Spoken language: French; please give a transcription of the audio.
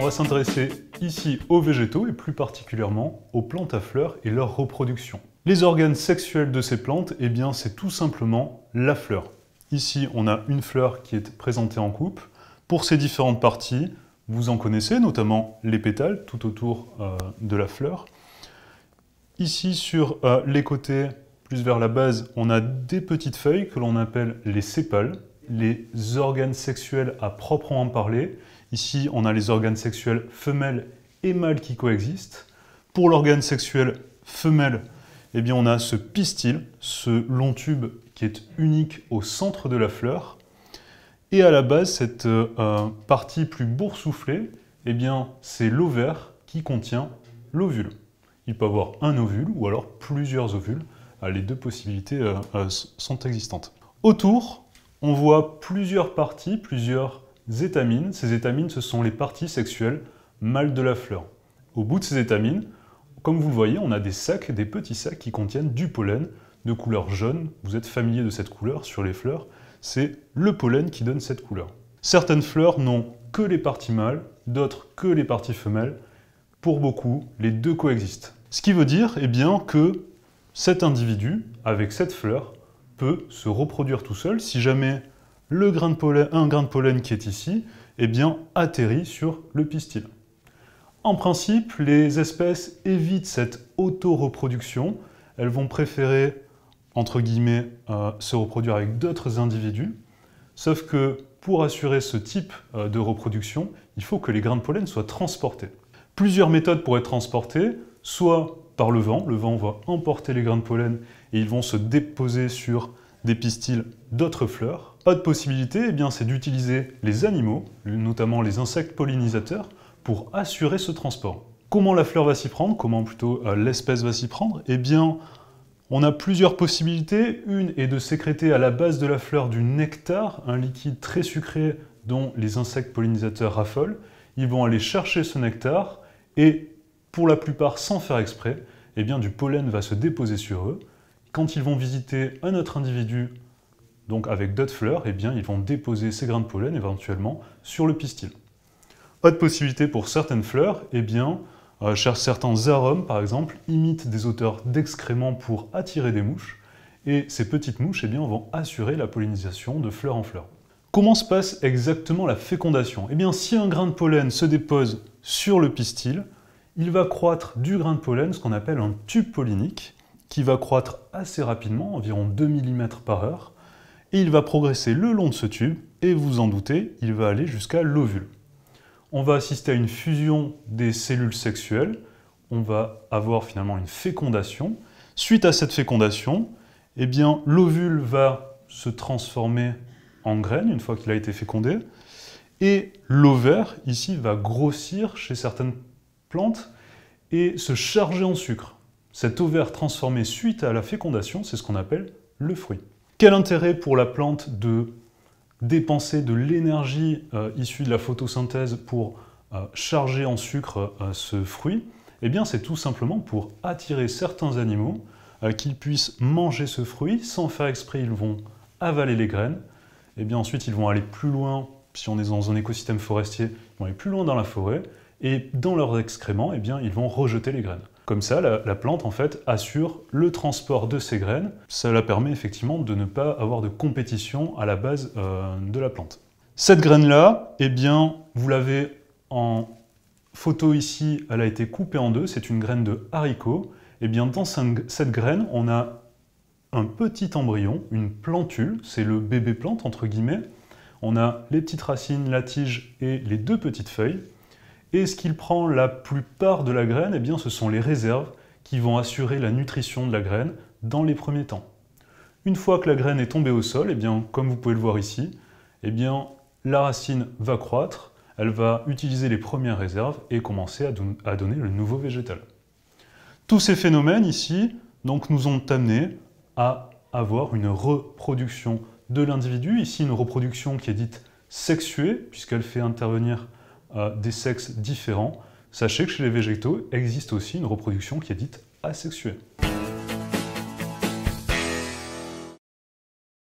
on va s'intéresser ici aux végétaux et plus particulièrement aux plantes à fleurs et leur reproduction. Les organes sexuels de ces plantes, eh bien c'est tout simplement la fleur. Ici, on a une fleur qui est présentée en coupe. Pour ses différentes parties, vous en connaissez, notamment les pétales tout autour euh, de la fleur. Ici, sur euh, les côtés, plus vers la base, on a des petites feuilles que l'on appelle les sépales les organes sexuels à proprement parler. Ici, on a les organes sexuels femelles et mâles qui coexistent. Pour l'organe sexuel femelle, eh bien, on a ce pistil, ce long tube qui est unique au centre de la fleur. Et à la base, cette euh, partie plus boursouflée, eh bien, c'est l'ovaire qui contient l'ovule. Il peut avoir un ovule ou alors plusieurs ovules. Ah, les deux possibilités euh, euh, sont existantes. Autour, on voit plusieurs parties, plusieurs étamines. Ces étamines, ce sont les parties sexuelles mâles de la fleur. Au bout de ces étamines, comme vous le voyez, on a des sacs, des petits sacs qui contiennent du pollen de couleur jaune. Vous êtes familier de cette couleur sur les fleurs. C'est le pollen qui donne cette couleur. Certaines fleurs n'ont que les parties mâles, d'autres que les parties femelles. Pour beaucoup, les deux coexistent. Ce qui veut dire eh bien, que cet individu, avec cette fleur, peut se reproduire tout seul si jamais le grain de pollen, un grain de pollen qui est ici eh bien, atterrit sur le pistil. En principe, les espèces évitent cette auto-reproduction. Elles vont préférer, entre guillemets, euh, se reproduire avec d'autres individus. Sauf que pour assurer ce type euh, de reproduction, il faut que les grains de pollen soient transportés. Plusieurs méthodes pour être transportées, soit par le vent. Le vent va emporter les grains de pollen et ils vont se déposer sur des pistils d'autres fleurs. Pas de possibilité, eh bien c'est d'utiliser les animaux, notamment les insectes pollinisateurs, pour assurer ce transport. Comment la fleur va s'y prendre Comment plutôt euh, l'espèce va s'y prendre Eh bien, on a plusieurs possibilités. Une est de sécréter à la base de la fleur du nectar, un liquide très sucré dont les insectes pollinisateurs raffolent. Ils vont aller chercher ce nectar et pour la plupart sans faire exprès, eh bien, du pollen va se déposer sur eux. Quand ils vont visiter un autre individu, donc avec d'autres fleurs, eh bien, ils vont déposer ces grains de pollen éventuellement sur le pistil. Autre possibilité pour certaines fleurs, eh bien, euh, certains arômes, par exemple, imitent des auteurs d'excréments pour attirer des mouches, et ces petites mouches eh bien, vont assurer la pollinisation de fleur en fleur. Comment se passe exactement la fécondation Eh bien, si un grain de pollen se dépose sur le pistil, il va croître du grain de pollen, ce qu'on appelle un tube pollinique, qui va croître assez rapidement, environ 2 mm par heure, et il va progresser le long de ce tube, et vous en doutez, il va aller jusqu'à l'ovule. On va assister à une fusion des cellules sexuelles, on va avoir finalement une fécondation. Suite à cette fécondation, eh bien, l'ovule va se transformer en graine une fois qu'il a été fécondé, et l'ovaire, ici, va grossir chez certaines plante et se charger en sucre. Cet ovaire transformé suite à la fécondation, c'est ce qu'on appelle le fruit. Quel intérêt pour la plante de dépenser de l'énergie euh, issue de la photosynthèse pour euh, charger en sucre euh, ce fruit Eh bien, c'est tout simplement pour attirer certains animaux qu'ils puissent manger ce fruit sans faire exprès. Ils vont avaler les graines. Et eh bien ensuite, ils vont aller plus loin. Si on est dans un écosystème forestier, ils vont aller plus loin dans la forêt et dans leurs excréments, eh ils vont rejeter les graines. Comme ça, la, plante en fait assure le transport de ces graines. Cela permet effectivement de ne pas avoir de compétition à la base euh, de la plante. Cette graine-là, eh bien, vous l'avez en photo ici, elle a été coupée en deux. C'est une graine de haricot. Eh bien, dans cette graine, on a un petit embryon, une plantule. C'est le bébé plante entre guillemets. On a les petites racines, la tige et les deux petites feuilles. Et ce qu'il prend la plupart de la graine, eh bien, ce sont les réserves qui vont assurer la nutrition de la graine dans les premiers temps. Une fois que la graine est tombée au sol, et eh bien, comme vous pouvez le voir ici, eh bien, la racine va croître, elle va utiliser les premières réserves et commencer à, donner le nouveau végétal. Tous ces phénomènes ici donc, nous ont amenés à avoir une reproduction de l'individu, ici une reproduction qui est dite sexuée, puisqu'elle fait intervenir des sexes différents, sachez que chez les végétaux existe aussi une reproduction qui est dite asexuée.